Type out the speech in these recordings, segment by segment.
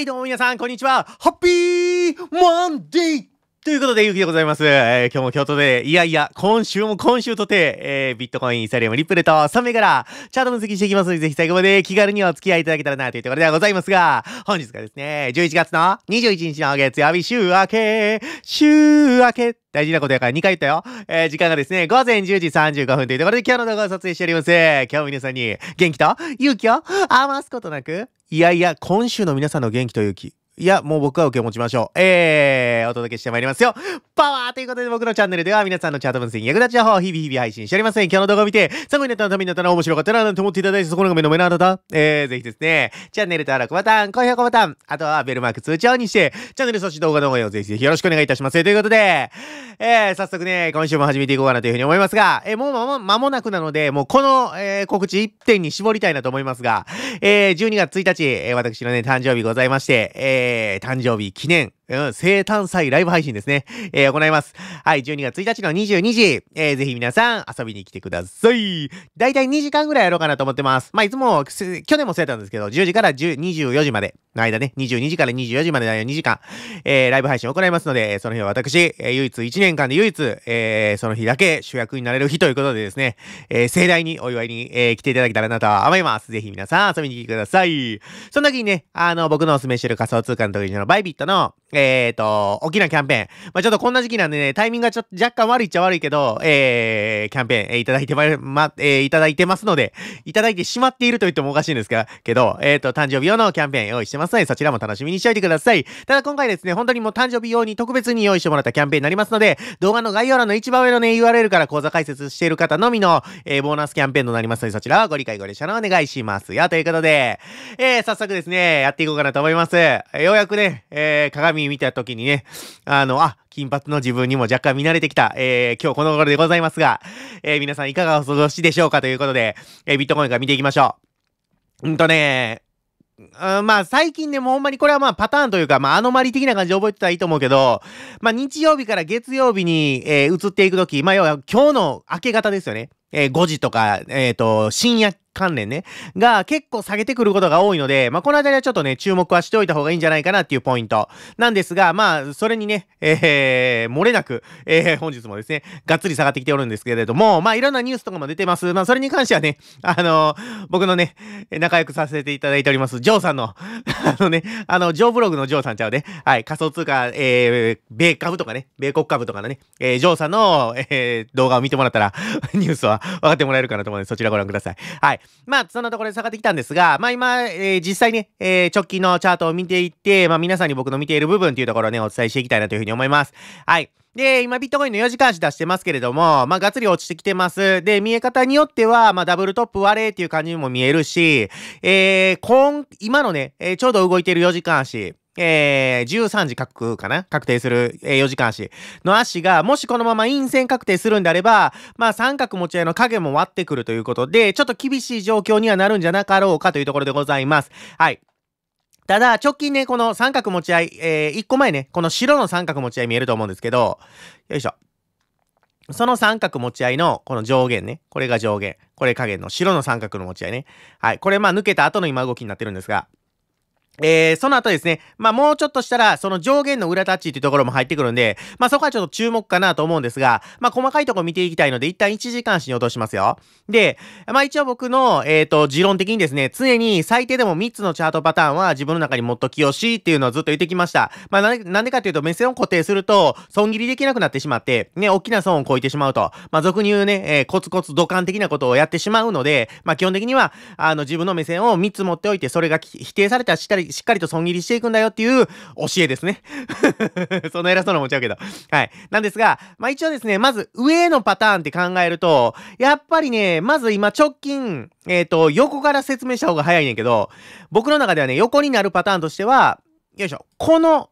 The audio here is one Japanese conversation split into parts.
はい、どうも皆さん、こんにちは。ハッピーマンデーということで、ゆうきでございます。えー、今日も京都で、いやいや、今週も今週とて、えー、ビットコイン、イーサリアム、リップルと、3から、チャート分析していきますので、ぜひ最後まで気軽にお付き合いいただけたらな、というところではございますが、本日がですね、11月の21日の月曜日、週明け、週明け、大事なことやから2回言ったよ。えー、時間がですね、午前10時35分というところで今日の動画を撮影しております。今日も皆さんに元気と勇気を余すことなくいやいや、今週の皆さんの元気と勇気、いや、もう僕は受け持ちましょう。えー、お届けしてまいりますよ。パワーということで僕のチャンネルでは皆さんのチャート分析に役立ち情報を日々日々配信しておりますね。今日の動画を見て、参考になったらためになったら面白かったななんて思っていただいて、そこの画面の目のあなた、えー、ぜひですね、チャンネル登録ボタン、高評価ボタン、あとはベルマーク通知オンにして、チャンネルそして動画の援をぜひぜひよろしくお願いいたします。ということで、えー、早速ね、今週も始めていこうかなというふうに思いますが、えー、もう間も間もなくなので、もうこの、えー、告知1点に絞りたいなと思いますが、えー、12月1日、えー、私のね、誕生日ございまして、えーー、誕生日記念うん、生誕祭ライブ配信ですね。えー、行います。はい、12月1日の22時、えー、ぜひ皆さん遊びに来てください。だいたい2時間ぐらいやろうかなと思ってます。まあ、いつも、去年もそうやったんですけど、10時から24時までの間ね、22時から24時までの間2時間、えー、ライブ配信を行いますので、その日は私、えー、唯一、1年間で唯一、えー、その日だけ主役になれる日ということでですね、えー、盛大にお祝いに、えー、来ていただけたらなと思います。ぜひ皆さん遊びに来てください。その時にね、あの、僕のおすすめしてる仮想通貨の時のバイビットの、えっ、ー、と、大きなキャンペーン。まあ、ちょっとこんな時期なんでね、タイミングがちょっと若干悪いっちゃ悪いけど、えー、キャンペーン、えー、いただいてま、ま、えー、いただいてますので、いただいてしまっていると言ってもおかしいんですが、けど、えっ、ー、と、誕生日用のキャンペーン用意してますので、そちらも楽しみにしておいてください。ただ今回ですね、本当にもう誕生日用に特別に用意してもらったキャンペーンになりますので、動画の概要欄の一番上のね、URL から講座解説している方のみの、えー、ボーナスキャンペーンとなりますので、そちらはご理解ご了承のお願いしますよ。ということで、えー、早速ですね、やっていこうかなと思います。ようやくね、えー、鏡見た時にね、あの、あ、金髪の自分にも若干見慣れてきた、えー、今日この頃でございますが、えー、皆さんいかがお過ごしでしょうかということで、えー、ビットコインから見ていきましょう。うんとね、ん、まあ最近でもほんまにこれはまあパターンというか、まあアノマリ的な感じで覚えてたらいいと思うけど、まあ日曜日から月曜日に、えー、移っていくとき、まあ要は今日の明け方ですよね。えー、5時とか、えっ、ー、と、深夜関連ね、が結構下げてくることが多いので、まあ、このたりはちょっとね、注目はしておいた方がいいんじゃないかなっていうポイント。なんですが、まあ、それにね、えー、漏れなく、えー、本日もですね、がっつり下がってきておるんですけれども、まあ、いろんなニュースとかも出てます。まあ、それに関してはね、あのー、僕のね、仲良くさせていただいております、ジョーさんの、あのね、あの、ジョーブログのジョーさんちゃうね、はい、仮想通貨、えー、米株とかね、米国株とかのね、えー、ジョーさんの、えー、動画を見てもらったら、ニュースは分かってもらえるかなと思うので、そちらご覧ください。はい。。まあ、そんなところで下がってきたんですが、まあ今、えー、実際ね、えー、直近のチャートを見ていって、まあ皆さんに僕の見ている部分っていうところをね、お伝えしていきたいなというふうに思います。はい。で、今ビットコインの4時間足出してますけれども、まあ、がっつり落ちてきてます。で、見え方によっては、まあ、ダブルトップ割れっていう感じにも見えるし、えー、今、今のね、えー、ちょうど動いてる4時間足、えー、13時確かな確定する、えー、4時間足の足が、もしこのまま陰線確定するんであれば、まあ三角持ち合いの影も割ってくるということで、ちょっと厳しい状況にはなるんじゃなかろうかというところでございます。はい。ただ、直近ね、この三角持ち合い、えー、1個前ね、この白の三角持ち合い見えると思うんですけど、よいしょ。その三角持ち合いの、この上限ね。これが上限。これ下限の白の三角の持ち合いね。はい。これまあ抜けた後の今動きになってるんですが。えー、その後ですね、まあ、もうちょっとしたら、その上限の裏タッチっていうところも入ってくるんで、まあ、そこはちょっと注目かなと思うんですが、まあ、細かいとこ見ていきたいので、一旦1時間足に落としますよ。で、まあ、一応僕の、えっ、ー、と、持論的にですね、常に最低でも3つのチャートパターンは自分の中に持っときよしっていうのはずっと言ってきました。まあ、なんでかっていうと、目線を固定すると、損切りできなくなってしまって、ね、大きな損を超えてしまうと、まあ、俗に言うね、えー、コツコツ土管的なことをやってしまうので、まあ、基本的には、あの、自分の目線を3つ持っておいて、それが否定されたりしたり、しっかりと損切りしていくんだよっていう教えですね。そんな偉そうなもんちゃうけど。はい。なんですが、まあ一応ですね、まず上のパターンって考えると、やっぱりね、まず今直近、えっ、ー、と、横から説明した方が早いねんけど、僕の中ではね、横になるパターンとしては、よいしょ、この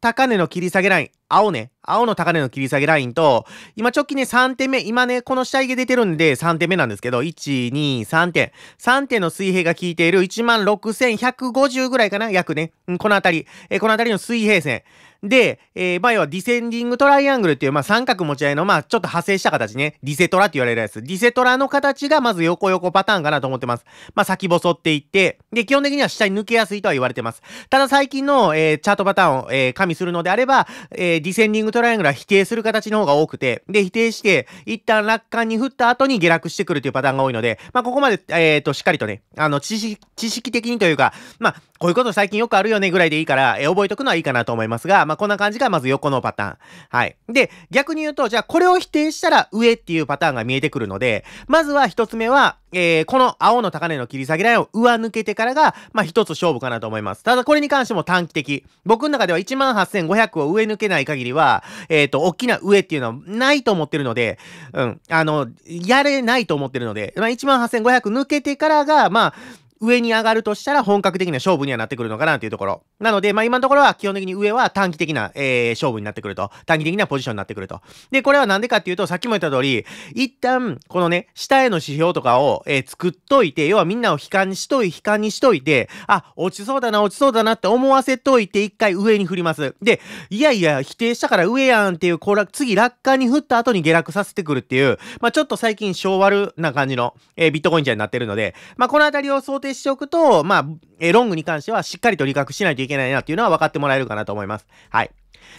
高値の切り下げライン、青ね、青の高値の切り下げラインと、今直近ね、3点目、今ね、この下着出てるんで3点目なんですけど、1、2、3点。3点の水平が効いている16,150ぐらいかな、約ね。このあたり。えー、このあたりの水平線。で、えー、前はディセンディングトライアングルっていう、まあ、三角持ち合いの、まあ、ちょっと派生した形ね。ディセトラって言われるやつ。ディセトラの形がまず横横パターンかなと思ってます。まあ、先細っていって、で、基本的には下に抜けやすいとは言われてます。ただ最近の、えー、チャートパターンを、えー、加味するのであれば、えーディセンディングトライアングルは否定する形の方が多くて、で、否定して、一旦楽観に振った後に下落してくるというパターンが多いので、まあ、ここまで、えっ、ー、と、しっかりとね、あの、知識、知識的にというか、まあ、こういうこと最近よくあるよねぐらいでいいから、えー、覚えとくのはいいかなと思いますが、まあ、こんな感じがまず横のパターン。はい。で、逆に言うと、じゃあこれを否定したら上っていうパターンが見えてくるので、まずは一つ目は、えー、この青の高値の切り下げラインを上抜けてからが、まあ、一つ勝負かなと思います。ただ、これに関しても短期的。僕の中では18,500を上抜けない限りは、えっ、ー、と、大きな上っていうのはないと思ってるので、うん、あの、やれないと思ってるので、まあ、18,500抜けてからが、まあ、上に上がるとしたら本格的な勝負にはなってくるのかなというところ。なので、まあ今のところは基本的に上は短期的な、えー、勝負になってくると。短期的なポジションになってくると。で、これはなんでかっていうと、さっきも言った通り、一旦、このね、下への指標とかを、えー、作っといて、要はみんなを悲観にしとい、悲観にしといて、あ、落ちそうだな、落ちそうだなって思わせといて、一回上に振ります。で、いやいや、否定したから上やんっていう、こ次落下に振った後に下落させてくるっていう、まあちょっと最近小悪な感じの、えー、ビットコインちゃんになってるので、まあこのあたりを想定定しておくと、まあ、えー、ロングに関してはしっかりと理覚しないといけないなっていうのは分かってもらえるかなと思います。はい。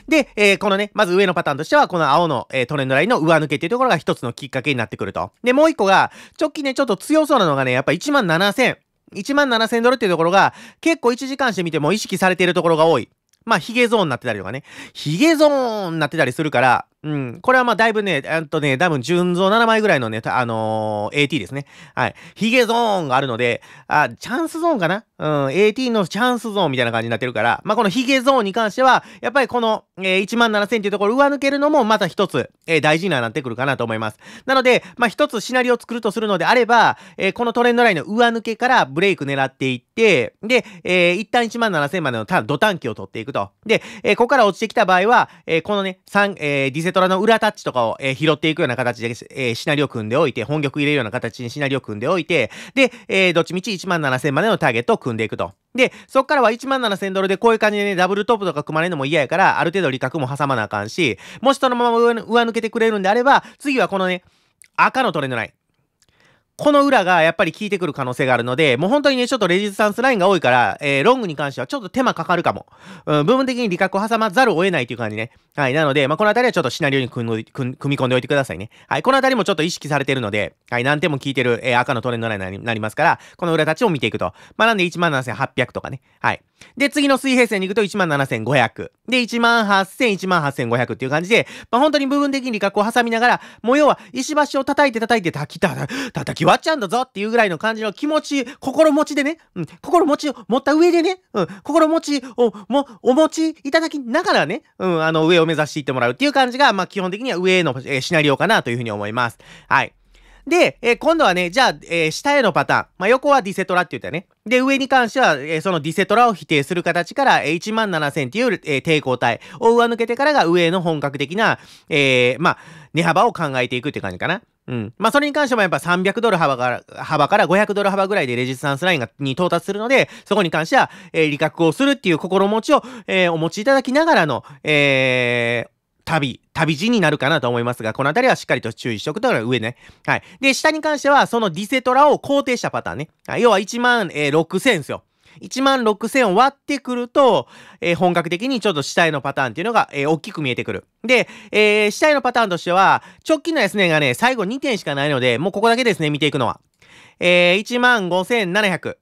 で、えー、このね、まず上のパターンとしては、この青の、えー、トレンドラインの上抜けっていうところが一つのきっかけになってくると。で、もう一個が、直近ね、ちょっと強そうなのがね、やっぱ1万7000、1万7000ドルっていうところが、結構1時間してみても意識されているところが多い。まあ、ゾーンになってたりとかね。ヒゲゾーンになってたりするから、うん。これはまあだいぶね、あとね、多分純増7枚ぐらいのね、あのー、AT ですね。はい。ヒゲゾーンがあるので、あ、チャンスゾーンかなうん、AT のチャンスゾーンみたいな感じになってるから、まあこのヒゲゾーンに関しては、やっぱりこの、えー、17000っていうところ上抜けるのもまた一つ、えー、大事にはなってくるかなと思います。なので、まあ一つシナリオを作るとするのであれば、えー、このトレンドラインの上抜けからブレイク狙っていって、で、えー、一旦17000までのド短期を取っていくと。で、えー、ここから落ちてきた場合は、えー、このね、3、えー、セトラの裏タッチとかを、えー、拾っていくような形で、えー、シナリオ組んでおいて、本玉入れるような形にシナリオ組んでおいて、で、えー、どっちみち1万7000までのターゲットを組んでいくと。で、そっからは1万7000ドルでこういう感じでね、ダブルトップとか組まれるのも嫌やから、ある程度利確も挟まなあかんし、もしそのまま上抜けてくれるんであれば、次はこのね、赤のトレンドライン。この裏がやっぱり効いてくる可能性があるので、もう本当にね、ちょっとレジスタンスラインが多いから、えー、ロングに関してはちょっと手間かかるかも。うん、部分的に理覚を挟まざるを得ないという感じね。はい。なので、まあ、このあたりはちょっとシナリオに組み込んでおいてくださいね。はい。このあたりもちょっと意識されてるので、はい。何点も効いてる、えー、赤のトレンドラインになりますから、この裏たちを見ていくと。まあ、なんで17,800とかね。はい。で、次の水平線に行くと17,500。で、18,000、18,500っていう感じで、まあ、本当に部分的に理覚を挟みながら、もう要は石橋を叩いて叩いて叩き叩き割っちゃうんだぞっていうぐらいの感じの気持ち、心持ちでね、うん、心持ちを持った上でね、うん、心持ちを、も、お持ちいただきながらね、うん、あの、上を目指していってもらうっていう感じが、まあ、基本的には上への、シナリオかなというふうに思います。はい。で、えー、今度はね、じゃあ、えー、下へのパターン。まあ、横はディセトラって言ったよね。で、上に関しては、えー、そのディセトラを否定する形から、えー、17000っていう、えー、抵抗体を上抜けてからが上への本格的な、えー、まあ、値幅を考えていくって感じかな。うん。まあ、それに関してもやっぱ300ドル幅から、幅から500ドル幅ぐらいでレジスタンスラインが、に到達するので、そこに関しては、えー、理覚をするっていう心持ちを、えー、お持ちいただきながらの、えー、旅、旅路になるかなと思いますが、このあたりはしっかりと注意しておくとが上ね。はい。で、下に関しては、そのディセトラを肯定したパターンね。はい、要は1万、えー、6000ですよ。1万6000を割ってくると、えー、本格的にちょっと下へのパターンっていうのが、えー、大きく見えてくる。で、えー、下のパターンとしては、直近の安値がね、最後2点しかないので、もうここだけですね、見ていくのは。えー、15,700。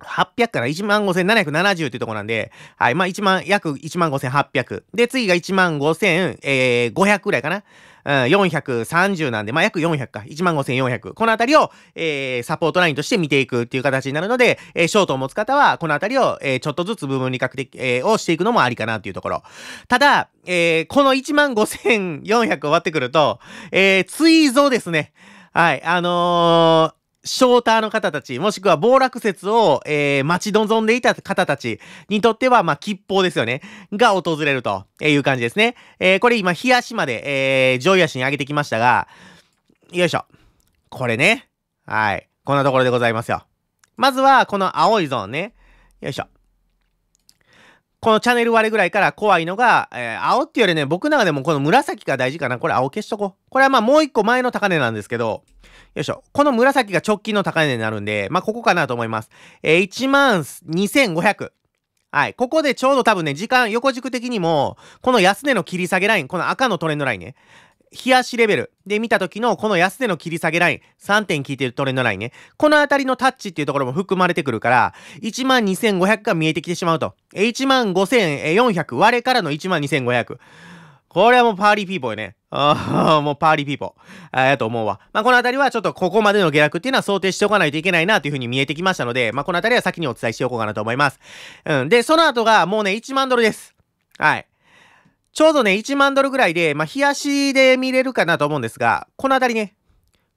800から15,770というとこなんで、はい、まあ1万、約15,800。で、次が15,500くらいかな。うん、430なんで、まあ、約400か。15,400。このあたりを、えー、サポートラインとして見ていくっていう形になるので、えー、ショートを持つ方は、このあたりを、えー、ちょっとずつ部分理覚的、えー、をしていくのもありかなっていうところ。ただ、えー、この15,400終わってくると、えー、追増ですね。はい、あのーショーターの方たち、もしくは暴落説を、えー、待ち望んでいた方たちにとっては、まあ、吉報ですよね。が訪れるという感じですね。えー、これ今、冷やしまで、えー、上位足に上げてきましたが、よいしょ。これね。はい。こんなところでございますよ。まずは、この青いゾーンね。よいしょ。このチャンネル割れぐらいから怖いのが、えー、青っていうよりね、僕の中でもこの紫が大事かな。これ青消しとこう。これはまあもう一個前の高値なんですけど、よいしょ。この紫が直近の高値になるんで、まあここかなと思います。えー、12,500。はい。ここでちょうど多分ね、時間、横軸的にも、この安値の切り下げライン、この赤のトレンドラインね。冷やしレベルで見た時のこの安値の切り下げライン、3点効いてるトレンドラインね。このあたりのタッチっていうところも含まれてくるから、12,500が見えてきてしまうと。15,400割れからの12,500。これはもうパーリーピーポーね。ああ、もうパーリーピーポー。ええと思うわ。まあ、このあたりはちょっとここまでの下落っていうのは想定しておかないといけないなというふうに見えてきましたので、まあ、このあたりは先にお伝えしておこうかなと思います。うん。で、その後がもうね、1万ドルです。はい。ちょうどね、1万ドルぐらいで、まあ、冷やしで見れるかなと思うんですが、このあたりね、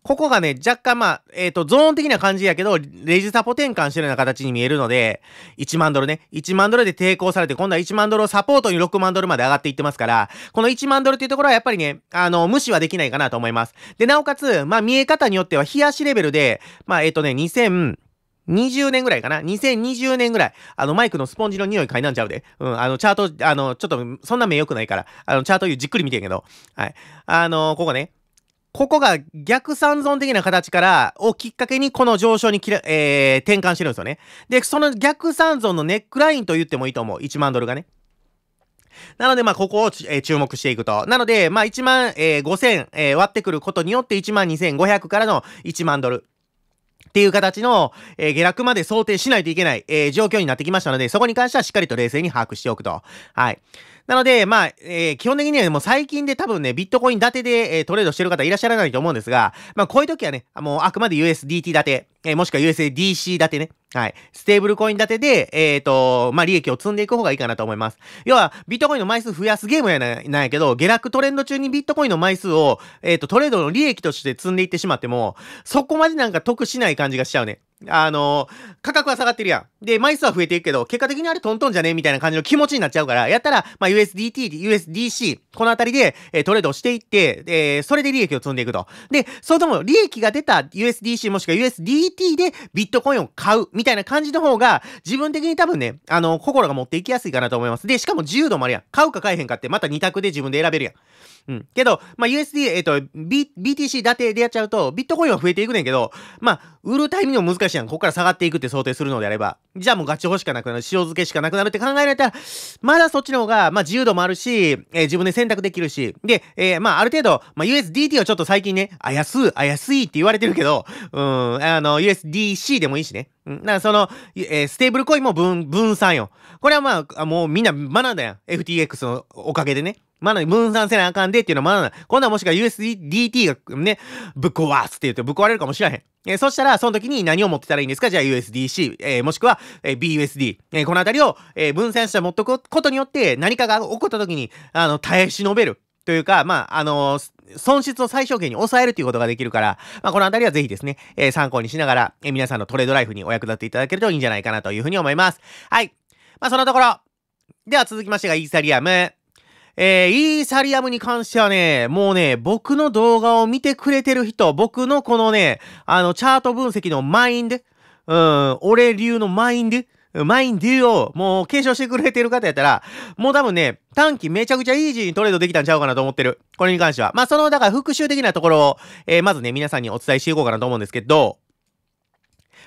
ここがね、若干まあ、えっ、ー、と、ゾーン的な感じやけど、レジサポ転換してるような形に見えるので、1万ドルね、1万ドルで抵抗されて、今度は1万ドルをサポートに6万ドルまで上がっていってますから、この1万ドルっていうところはやっぱりね、あの、無視はできないかなと思います。で、なおかつ、まあ、見え方によっては、冷やしレベルで、まあ、えっ、ー、とね、2000、20年ぐらいかな ?2020 年ぐらい。あの、マイクのスポンジの匂い嗅いなんちゃうで。うん、あの、チャート、あの、ちょっと、そんな目良くないから、あの、チャートじっくり見てんけど。はい。あの、ここね。ここが逆三存的な形から、をきっかけにこの上昇にきら、えー、転換してるんですよね。で、その逆三存のネックラインと言ってもいいと思う。1万ドルがね。なので、まあ、ここを、えー、注目していくと。なので、まあ、1万、えー、5000、えー、割ってくることによって、1万2500からの1万ドル。っていう形の、えー、下落まで想定しないといけない、えー、状況になってきましたので、そこに関してはしっかりと冷静に把握しておくと。はい。なので、まあ、えー、基本的にはもう最近で多分ね、ビットコイン建てで、えー、トレードしてる方いらっしゃらないと思うんですが、まあ、こういう時はね、もうあくまで USDT 建て、えー、もしくは USDC 建てね、はい。ステーブルコイン建てで、えっ、ー、と、まあ、利益を積んでいく方がいいかなと思います。要は、ビットコインの枚数増やすゲームやななんやけど、下落トレンド中にビットコインの枚数を、えっ、ー、と、トレードの利益として積んでいってしまっても、そこまでなんか得しない感じがしちゃうね。あの、価格は下がってるやん。で、枚数は増えていくけど、結果的にあれトントンじゃねみたいな感じの気持ちになっちゃうから、やったら、まあ、USDT、USDC、このあたりで、えー、トレードをしていって、えー、それで利益を積んでいくと。で、それとも利益が出た USDC もしくは USDT でビットコインを買うみたいな感じの方が、自分的に多分ね、あの、心が持っていきやすいかなと思います。で、しかも自由度もあるやん。買うか買えへんかって、また2択で自分で選べるやん。うん。けど、まあ、USD、えっ、ー、と、B、BTC だてでやっちゃうと、ビットコインは増えていくねんけど、まあ、売るタイミングも難しいやん。ここから下がっていくって想定するのであれば。じゃあもうガチ保しかなくなる。塩漬けしかなくなるって考えられたら、まだそっちの方が、まあ、自由度もあるし、えー、自分で選択できるし。で、えー、まあ、ある程度、まあ、USDT はちょっと最近ね、あやす、あやすいって言われてるけど、うん、あの、USDC でもいいしね。うん。その、えー、ステーブルコインも分、分散よ。これはまあ、もうみんな学んだやん。FTX のおかげでね。まだ分散せなあかんでっていうのもまだ、こんなもしか USDT がね、ぶっ壊すって言うとぶっ壊れるかもしれへん。えー、そしたら、その時に何を持ってたらいいんですかじゃあ USDC、えー、もしくは、えー、BUSD。えこのあたりを、え分散して持っとくことによって、何かが起こった時に、あの、耐え忍べる。というか、まあ、あの損失を最小限に抑えるということができるから、まあ、このあたりはぜひですね、え参考にしながら、え皆さんのトレードライフにお役立ていただけるといいんじゃないかなというふうに思います。はい。まあ、そのところ。では続きましてが、イーサリアム。えー、イーサリアムに関してはね、もうね、僕の動画を見てくれてる人、僕のこのね、あの、チャート分析のマインド、うん、俺流のマインド、マインドをもう継承してくれてる方やったら、もう多分ね、短期めちゃくちゃイージーにトレードできたんちゃうかなと思ってる。これに関しては。まあ、その、だから復習的なところを、えー、まずね、皆さんにお伝えしていこうかなと思うんですけど、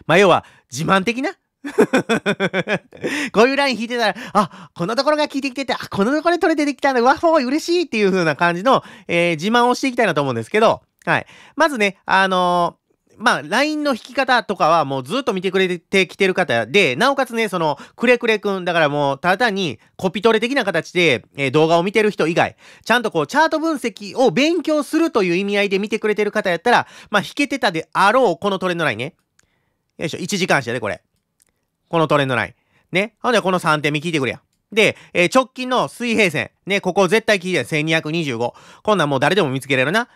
まあ、要は、自慢的な こういうライン引いてたら、あ、このところが効いてきてて、あ、このところで取れてきたんだ、わほー、嬉しいっていう風な感じの、えー、自慢をしていきたいなと思うんですけど、はい。まずね、あのーまあ、LINE の引き方とかはもうずっと見てくれてきてる方で、なおかつね、その、くれくれくん、だからもう、ただ単にコピトレ的な形で、えー、動画を見てる人以外、ちゃんとこう、チャート分析を勉強するという意味合いで見てくれてる方やったら、まあ、引けてたであろう、このトレンドラインね。よいしょ、1時間足やで、これ。このトレンドライン。ね。ほんで、この3点目聞いてくれや。で、えー、直近の水平線。ね、ここ絶対聞いてや。1225。こんなんもう誰でも見つけれるな。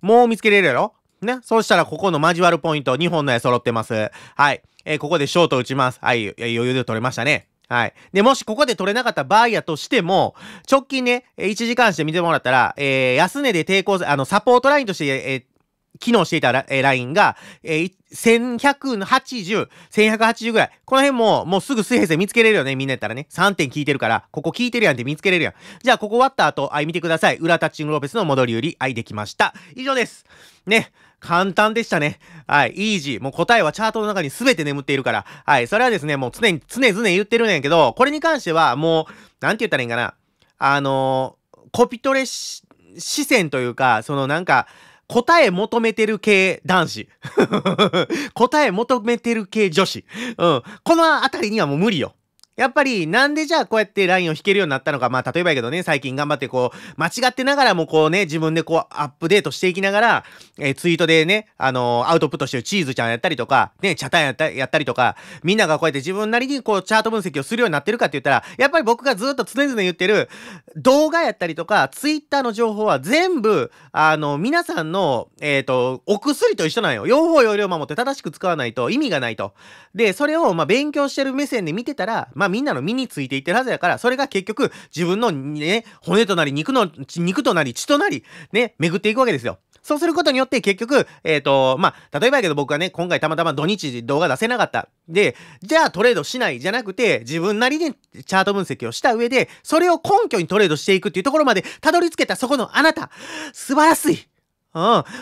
もう見つけれるやろね。そうしたら、ここの交わるポイント、2本の絵揃ってます。はい。えー、ここでショート打ちます。はい。余裕で取れましたね。はい。で、もしここで取れなかった場合やとしても、直近ね、1時間して見てもらったら、えー、安値で抵抗、あの、サポートラインとして、えー、機能していたラ,、えー、ラインが、えー、1180、1180ぐらい。この辺も、もうすぐ水平線見つけれるよね、みんなやったらね。3点聞いてるから、ここ聞いてるやんって見つけれるやん。じゃあ、ここ終わった後、い、見てください。裏タッチングロペスの戻り売り、い、できました。以上です。ね。簡単でしたね。はい。イージー。もう答えはチャートの中に全て眠っているから。はい。それはですね、もう常に、常々言ってるんやけど、これに関しては、もう、なんて言ったらいいんかな。あのー、コピトレ視線というか、そのなんか、答え求めてる系男子。答え求めてる系女子。うん。このあたりにはもう無理よ。やっぱりなんでじゃあこうやってラインを弾けるようになったのか、まあ例えばやけどね、最近頑張ってこう、間違ってながらもこうね、自分でこうアップデートしていきながら、えー、ツイートでね、あのー、アウトプットしてるチーズちゃんやったりとか、ね、チャタンやったやったりとか、みんながこうやって自分なりにこうチャート分析をするようになってるかって言ったら、やっぱり僕がずっと常々言ってる動画やったりとか、ツイッターの情報は全部、あの、皆さんの、えっ、ー、と、お薬と一緒なんよ。用法用量守って正しく使わないと意味がないと。で、それをまあ勉強してる目線で見てたら、まあみんなの身についていってるはずやから、それが結局自分のね、骨となり肉の、肉となり血となり、ね、巡っていくわけですよ。そうすることによって結局、えっ、ー、と、まあ、例えばやけど僕はね、今回たまたま土日動画出せなかった。で、じゃあトレードしないじゃなくて、自分なりにチャート分析をした上で、それを根拠にトレードしていくっていうところまでたどり着けたそこのあなた、素晴らしいうん、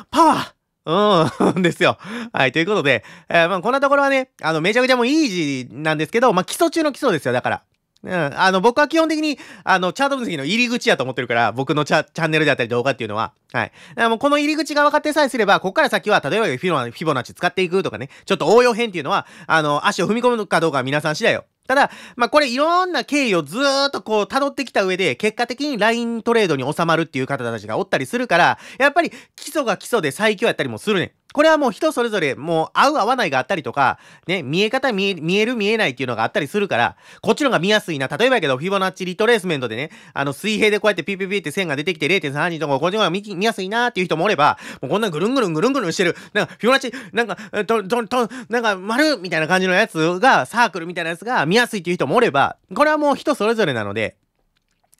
パワーうん、ですよ。はい、ということで、えー、まあ、こんなところはね、あの、めちゃくちゃもうイージーなんですけど、まあ、基礎中の基礎ですよ、だから。うん、あの、僕は基本的に、あの、チャート分析の入り口やと思ってるから、僕のチャチャンネルであったり動画っていうのは。はい。だからもうこの入り口が分かってさえすれば、ここから先は、例えばフィボナッチ使っていくとかね、ちょっと応用編っていうのは、あの、足を踏み込むかどうかは皆さん次第よ。ただ、まあ、これいろんな経緯をずーっとこう辿ってきた上で、結果的にライントレードに収まるっていう方たちがおったりするから、やっぱり基礎が基礎で最強やったりもするねん。これはもう人それぞれ、もう合う合わないがあったりとか、ね、見え方見え、見える見えないっていうのがあったりするから、こっちのが見やすいな。例えばやけど、フィボナッチリトレースメントでね、あの、水平でこうやってピピピって線が出てきて0.3人とか、こっちのが見見やすいなっていう人もおれば、もうこんなぐるんぐるんぐるんぐるんしてる、なんか、フィボナッチ、なんか、と、と、と、なんか、丸みたいな感じのやつが、サークルみたいなやつが見やすいっていう人もおれば、これはもう人それぞれなので、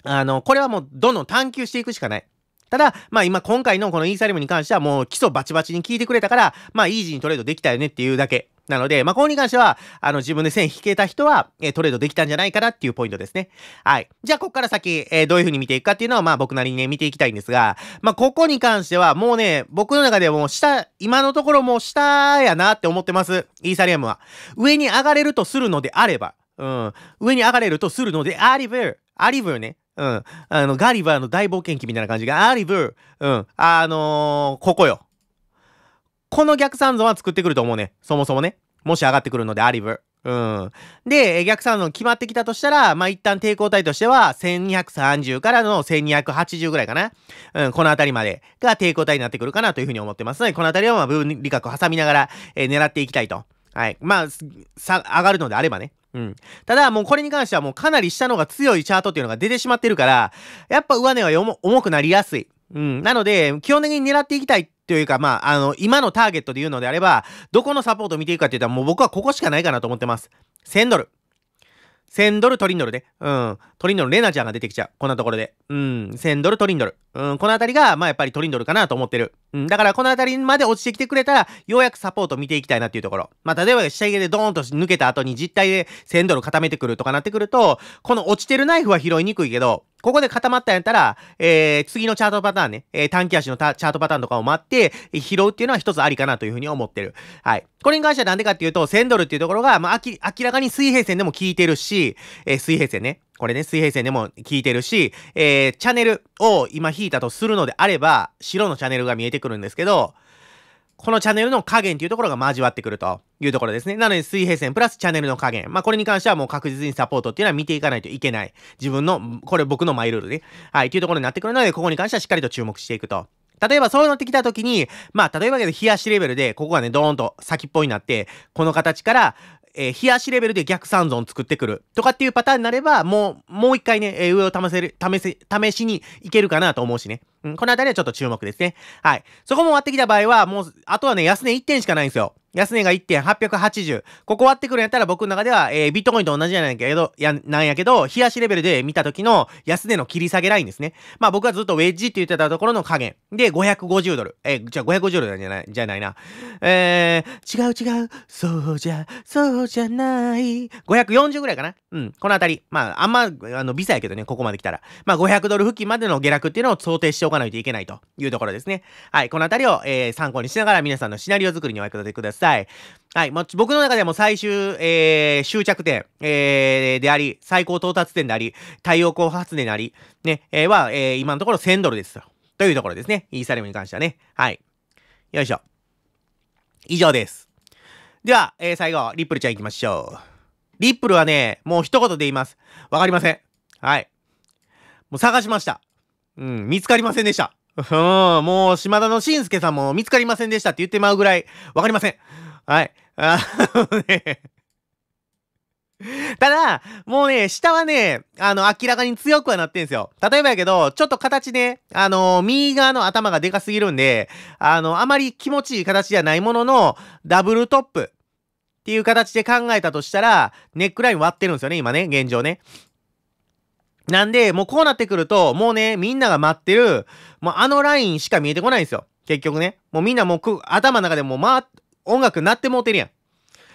あの、これはもうどんどん探求していくしかない。ただ、まあ今今回のこのイーサリアムに関してはもう基礎バチバチに聞いてくれたから、まあイージーにトレードできたよねっていうだけ。なので、まあ、ここに関しては、あの、自分で線引けた人は、えー、トレードできたんじゃないかなっていうポイントですね。はい。じゃあ、ここから先、えー、どういう風に見ていくかっていうのは、まあ、僕なりにね、見ていきたいんですが、まあ、ここに関しては、もうね、僕の中ではもう下、今のところもう下やなって思ってます。イーサリアムは。上に上がれるとするのであれば、うん。上に上がれるとするのであれば、ありぶね。うん。あの、ガリバーの大冒険記みたいな感じが、アリブー、うん。あのー、ここよ。この逆三存は作ってくると思うね。そもそもね。もし上がってくるのでアリブうん。で、逆算の決まってきたとしたら、まあ、一旦抵抗体としては、1230からの1280ぐらいかな。うん、この辺りまでが抵抗体になってくるかなというふうに思ってますので、この辺りは、まあ、分離核を挟みながら、えー、狙っていきたいと。はい。まあ、さ、上がるのであればね。うん。ただ、もうこれに関してはもうかなり下のが強いチャートっていうのが出てしまってるから、やっぱ上値は重くなりやすい。うん。なので、基本的に狙っていきたいというか、まあ、あの、今のターゲットで言うのであれば、どこのサポートを見ていくかって言ったら、もう僕はここしかないかなと思ってます。1000ドル。1000ドルトリンドルね。うん。トリンドル、レナちゃんが出てきちゃう。こんなところで。うん。1000ドルトリンドル。うん。この辺りが、まあやっぱりトリンドルかなと思ってる。うん。だからこの辺りまで落ちてきてくれたら、ようやくサポート見ていきたいなっていうところ。まあ例えば、下着でドーンと抜けた後に実体で1000ドル固めてくるとかなってくると、この落ちてるナイフは拾いにくいけど、ここで固まったんやったら、えー、次のチャートパターンね、えー、短期足のチャートパターンとかを待って、拾うっていうのは一つありかなというふうに思ってる。はい。これに関してはなんでかっていうと、1000ドルっていうところが、まあ、明らかに水平線でも効いてるし、えー、水平線ね。これね、水平線でも効いてるし、えー、チャンネルを今引いたとするのであれば、白のチャンネルが見えてくるんですけど、このチャンネルの加減というところが交わってくるというところですね。なので水平線プラスチャンネルの加減。まあこれに関してはもう確実にサポートっていうのは見ていかないといけない。自分の、これ僕のマイルールね。はい、というところになってくるので、ここに関してはしっかりと注目していくと。例えばそうなってきた時に、まあ、例えばけど、冷やしレベルで、ここがね、ドーンと先っぽになって、この形から、えー、冷やしレベルで逆三尊作ってくるとかっていうパターンになれば、もう、もう一回ね、えー、上を試せる、試せ、試しにいけるかなと思うしね。うん、このあたりはちょっと注目ですね。はい。そこも終わってきた場合は、もう、あとはね、安値1点しかないんですよ。安値が1.880。ここ割ってくるんやったら僕の中では、えー、ビットコインと同じやなんやけど、や、なんやけど、冷やしレベルで見た時の安値の切り下げラインですね。まあ僕はずっとウェッジって言ってたところの加減。で、550ドル。えー、じゃあ550ドルじゃない、じゃないな。えー、違う違う。そうじゃ、そうじゃない。540ぐらいかな。うん。このあたり。まあ、あんま、あの、ビザやけどね、ここまで来たら。まあ500ドル付近までの下落っていうのを想定しておかないといけないというところですね。はい。このあたりを、えー、参考にしながら皆さんのシナリオ作りにお役立てください。はい。はい。まあ、僕の中でも最終、えー、終着点、えー、であり、最高到達点であり、太陽光発電であり、ね、えー、は、えー、今のところ1000ドルですというところですね。イーサリアムに関してはね。はい。よいしょ。以上です。では、えー、最後、リップルちゃん行きましょう。リップルはね、もう一言で言います。わかりません。はい。もう探しました。うん、見つかりませんでした。うん、もう島田のし助さんも見つかりませんでしたって言ってまうぐらい、わかりません。はい。あねただ、もうね、下はね、あの、明らかに強くはなってんすよ。例えばやけど、ちょっと形ね、あのー、右側の頭がでかすぎるんで、あの、あまり気持ちいい形じゃないものの、ダブルトップっていう形で考えたとしたら、ネックライン割ってるんですよね、今ね、現状ね。なんで、もうこうなってくると、もうね、みんなが待ってる、もうあのラインしか見えてこないんですよ。結局ね。もうみんなもう頭の中でもう、ま、音楽鳴ってもうてるやん。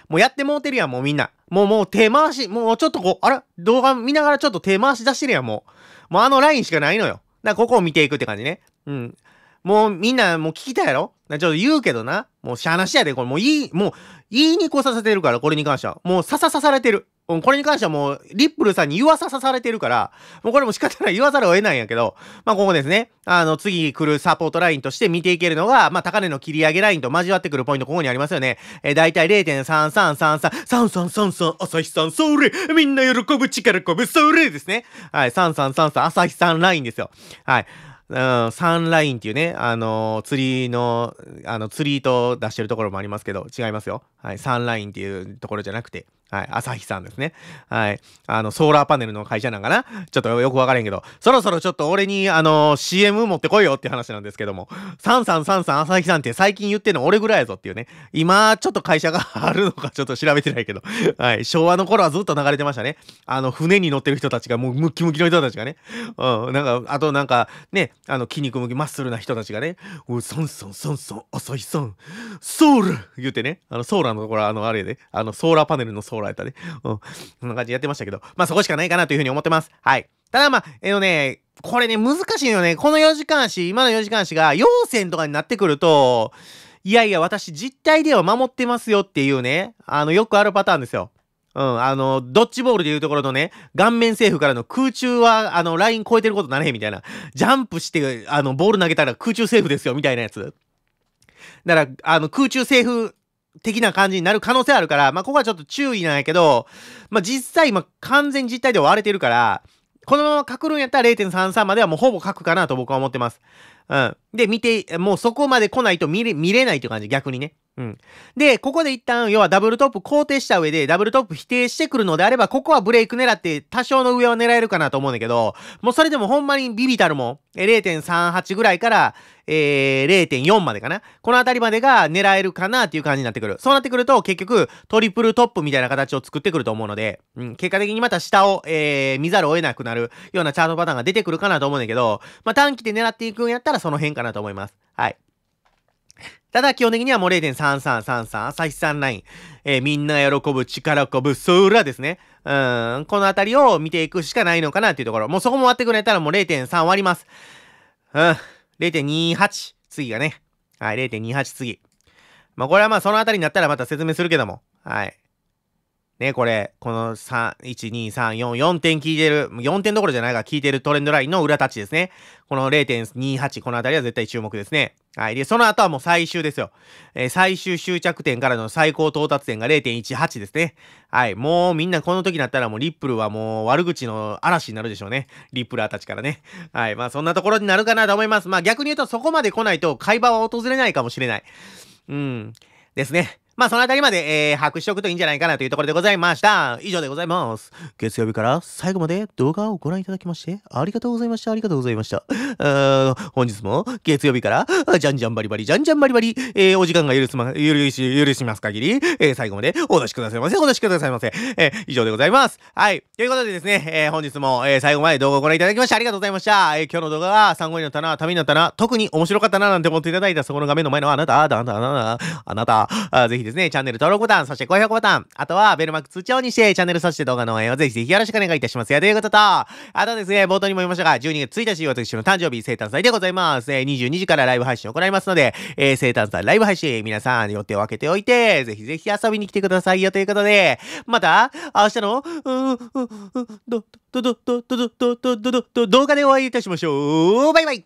もうやってもうてるやん、もうみんな。もうもう手回し、もうちょっとこう、あら動画見ながらちょっと手回し出してるやん、もう。もうあのラインしかないのよ。だからここを見ていくって感じね。うん。もうみんなもう聞きたいやろちょっと言うけどな。もうしゃなしやで、これもういい、もう、言いにこさせてるから、これに関しては。もうさささされてる。これに関してはもう、リップルさんに噂さされてるから、もうこれも仕方ない言わざるを得ないんやけど、まあ、ここですね。あの、次来るサポートラインとして見ていけるのが、まあ、高値の切り上げラインと交わってくるポイント、ここにありますよね。えー、だいたい0.3333、3333、朝日さん、それみんな喜ぶ力こぶ、それですね。はい、3333、朝日さんラインですよ。はい。うん、サンラインっていうね、あのー、釣りの、あの、釣り糸出してるところもありますけど、違いますよ。はい、サンラインっていうところじゃなくて、はい。朝日さんですね。はい。あの、ソーラーパネルの会社なんかなちょっとよくわからへんけど、そろそろちょっと俺に、あのー、CM 持ってこいよって話なんですけども、サンサン朝日さんって最近言ってんの俺ぐらいやぞっていうね。今、ちょっと会社があるのかちょっと調べてないけど、はい。昭和の頃はずっと流れてましたね。あの、船に乗ってる人たちが、もうムキムキの人たちがね。うん。なんか、あとなんか、ね、あの、筋肉むき、マッスルな人たちがね、うそんそんそんそん、朝日さん、ソーラー言ってね、あの、ソーラーのところ、あの、あれで、あの、ソーラーパネルのソーラーらえたね。うん。そんな感じでやってましたけど、まあそこしかないかなというふうに思ってます。はい。ただまあ、えのね、これね、難しいよね。この4時間足、今の4時間足が、要線とかになってくると、いやいや、私実態では守ってますよっていうね、あの、よくあるパターンですよ。うん、あの、ドッジボールでいうところのね、顔面政府からの空中は、あの、ライン超えてることなれへんみたいな。ジャンプして、あの、ボール投げたら空中セーフですよ、みたいなやつ。だから、あの、空中セーフ的な感じになる可能性あるから、まあ、ここはちょっと注意なんやけど、まあ、実際、今完全実態で割れてるから、このまま書くるんやったら0.33まではもうほぼ書くかなと僕は思ってます。うん。で、見て、もうそこまで来ないと見れ、見れないという感じ、逆にね。うん。で、ここで一旦、要はダブルトップ肯定した上で、ダブルトップ否定してくるのであれば、ここはブレイク狙って、多少の上は狙えるかなと思うんだけど、もうそれでもほんまにビビたるもん。0.38ぐらいから、えー、0.4までかな。このあたりまでが狙えるかなっていう感じになってくる。そうなってくると、結局、トリプルトップみたいな形を作ってくると思うので、うん、結果的にまた下を、えー、見ざるを得なくなるようなチャートパターンが出てくるかなと思うんだけど、まあ、短期で狙っていくんやったら、その辺かかなと思います。はい。ただ、基本的にはもう0.3333、朝日さんライン、えー、みんな喜ぶ、力こぶ、そらですね。うん、このあたりを見ていくしかないのかなっていうところ。もうそこも割ってくれたらもう0.3割ります。うん、0.28、次がね。はい、0.28次。まあ、これはまあそのあたりになったらまた説明するけども。はい。ね、これ、この3、1、2、3、4、4点効いてる、4点どころじゃないが効いてるトレンドラインの裏立ちですね。この0.28、このあたりは絶対注目ですね。はい。で、その後はもう最終ですよ。えー、最終終着点からの最高到達点が0.18ですね。はい。もうみんなこの時になったらもうリップルはもう悪口の嵐になるでしょうね。リップラーたちからね。はい。まあそんなところになるかなと思います。まあ逆に言うとそこまで来ないと会話は訪れないかもしれない。うん。ですね。まあ、そのあたりまで、えー、把握しておくといいんじゃないかなというところでございました。以上でございます。月曜日から最後まで動画をご覧いただきまして、ありがとうございました。ありがとうございました。本日も月曜日から、じゃんじゃんバリバリ、じゃんじゃんバリバリ、えー、お時間が許すま、許し、許します限り、えー、最後までお出しくださいませ。お出しくださいませ。えー、以上でございます。はい。ということでですね、えー、本日も、えー、最後まで動画をご覧いただきまして、ありがとうございました。えー、今日の動画は参考になったな、ためになったな、特に面白かったな、なんて思っていただいたそこの画面の前のあなた、あなた、あなた、あなた、あなた、あぜひひですね、チャンネル登録ボタン、そして高評価ボタン、あとはベルマーク通知音にして、チャンネルそして動画の応援をぜひぜひよろしくお願いいたします。やということと、あとですね、冒頭にも言いましたが、12月1日、私の誕生日、生誕祭でございます。え22時からライブ配信を行いますので、えー、生誕祭ライブ配信、皆さん予定を開けておいて、ぜひぜひ遊びに来てくださいよということで、また、明日の、うん、うん、うん、ど、ど、ど、ど、ど、ど、ど、ど、ど、動画でお会いいたしましょう。バイバイ